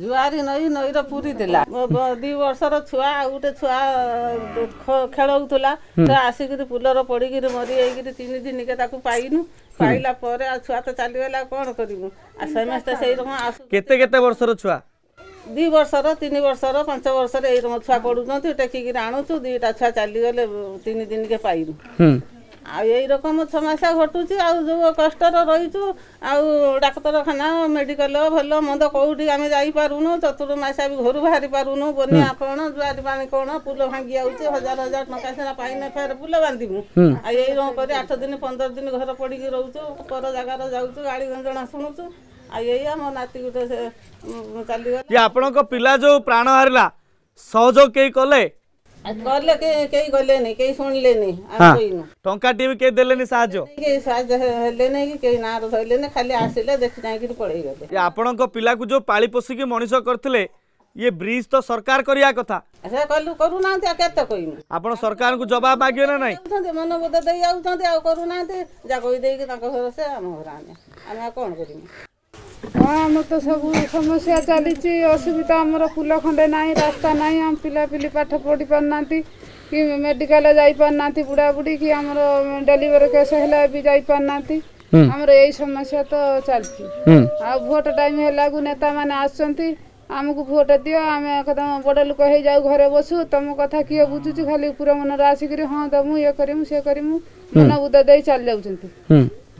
ଜୁଆରି ନଈ ନଈର ପୁରୀ ପୁରିଥିଲା ଦି ବର୍ଷର ଛୁଆ ଆଉ ଗୋଟେ ଛୁଆ ଖେଳଉଥିଲା ସେ ଆସିକିରି ପୁଲର ପଡ଼ିକିରି ମରି ଯାଇକିରି ତିନି ଦିନ ତାକୁ ପାଇନୁ ପାଇଲା ପରେ ଆଉ ଛୁଆ ତ ଚାଲିଗଲା କ'ଣ କରିବୁ ଆଉ ସମସ୍ତେ ସେଇ ରକମ ଆସୁ କେତେ କେତେ ବର୍ଷର ଛୁଆ ଦି ବର୍ଷର ତିନି ବର୍ଷର ପାଞ୍ଚ ବର୍ଷରେ ଏଇ ରକମ ଛୁଆ ପଡୁଛନ୍ତି ଟେକିକିରି ଆଣୁଛୁ ଦୁଇଟା ଛୁଆ ଚାଲିଗଲେ ତିନି ଦିନ କେ ପାଇନୁ यही रकम समस्या घटु आउँ जो कष्ट रहिचु आउँ डाक्तरखान मेडिकल भोलि मन्द को चतुर्मास घरु बाहे पारु पुल भागि आउँछ हजार हजार टाइम फेर पुल आ यही र आठ दिन पन्ध्र दिन घर पढिक रोचु पर जगार जाउँछु गाडी गञ्चा सुति पिला जो प्राण हर सहज केही कले କଲେ କେହି ଗଲେନି କେହି ଶୁଣିଲେନି ଟଙ୍କାଟିଏ ବି କେହି ଦେଲେନି ସାହାଯ୍ୟ କେହି ସାହାଯ୍ୟ ହେଲେନି କି କେହି ନାଁର ଧରିଲେନି ଖାଲି ଆସିଲେ ଦେଖି ଯାଇକିରି ପଳେଇଗଲେ ଆପଣଙ୍କ ପିଲାକୁ ଯୋଉ ପାଳି ପୋଷିକି ମଣିଷ କରିଥିଲେ ଇଏ ବ୍ରିଜ ତ ସରକାର କରିବା କଥା ସେ କଲୁ କରୁନାହାନ୍ତି ଆଉ କେତେ କହିବୁ ଆପଣ ସରକାରଙ୍କୁ ଜବାବ ମାଗିବେ ନା ନାଇଁ ମନବୋଧ ଦେଇ ଯାଉଛନ୍ତି ଆଉ କରୁନାହାନ୍ତି ଜାଗୋଇ ଦେଇକି ତାଙ୍କ ଘର ସେ ଆମ ଘର ଆମେ ଆମେ ଆଉ କଣ କରିବୁ ହଁ ଆମର ତ ସବୁ ସମସ୍ୟା ଚାଲିଛି ଅସୁବିଧା ଆମର ପୁଲ ଖଣ୍ଡେ ନାହିଁ ରାସ୍ତା ନାହିଁ ଆମ ପିଲାପିଲି ପାଠ ପଢ଼ି ପାରୁନାହାନ୍ତି କି ମେଡ଼ିକାଲ ଯାଇପାରୁନାହାନ୍ତି ବୁଢ଼ାବୁଢ଼ୀ କି ଆମର ଡେଲିଭରି କେସ୍ ହେଲା ବି ଯାଇପାରୁନାହାନ୍ତି ଆମର ଏଇ ସମସ୍ୟା ତ ଚାଲିଛି ଆଉ ଭୋଟ ଟାଇମ୍ ହେଲାକୁ ନେତାମାନେ ଆସୁଛନ୍ତି ଆମକୁ ଭୋଟ ଦିଅ ଆମେ କଥା ବଡ଼ ଲୋକ ହେଇଯାଉ ଘରେ ବସୁ ତମ କଥା କିଏ ବୁଝୁଛି ଖାଲି ପୁରା ମନରେ ଆସିକିରି ହଁ ତ ମୁଁ ଇଏ କରିମୁ ସିଏ କରିମୁ ମନ ବୁଦ୍ଧ ଦେଇ ଚାଲି ଯାଉଛନ୍ତି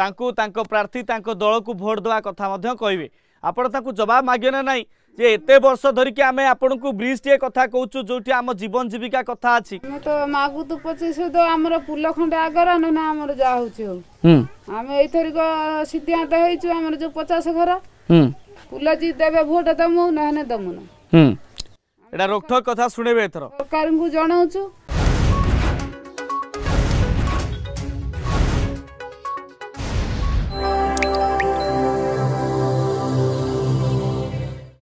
ତାଙ୍କୁ ତାଙ୍କ ପ୍ରାର୍ଥୀ ତାଙ୍କ ଦଳକୁ ଭୋଟ୍ ଦେବା କଥା ମଧ୍ୟ କହିବେ ଆପଣ ତାଙ୍କୁ ଜବାବ ମାଗିବେ ନା ନାହିଁ ଯେ ଏତେ ବର୍ଷ ଧରିକି ଆମେ ଆପଣଙ୍କୁ ବ୍ରିଜଟିଏ କଥା କହୁଛୁ ଯୋଉଠି ଆମ ଜୀବନ ଜୀବିକା କଥା ଅଛି ଆମେ ତ ମାଗୁଛୁ ପଚିଶ ତ ଆମର ପୁଲ ଖଣ୍ଡେ ଆଗରା ନୁନା ଆମର ଯାହା ହଉଛି ହଉ ଆମେ ଏଇଥରିକ ସିଦ୍ଧାନ୍ତ ହେଇଛୁ ଆମର ଯୋଉ ପଚାଶ ଘର ପୁଲ ଯି ଦେବେ ଭୋଟ ଦମୁ ନହେଲେ ଦମୁନା ଏଇଟା ରୋକଠୋକ କଥା ଶୁଣିବେ ଏଥର ସରକାରଙ୍କୁ ଜଣାଉଛୁ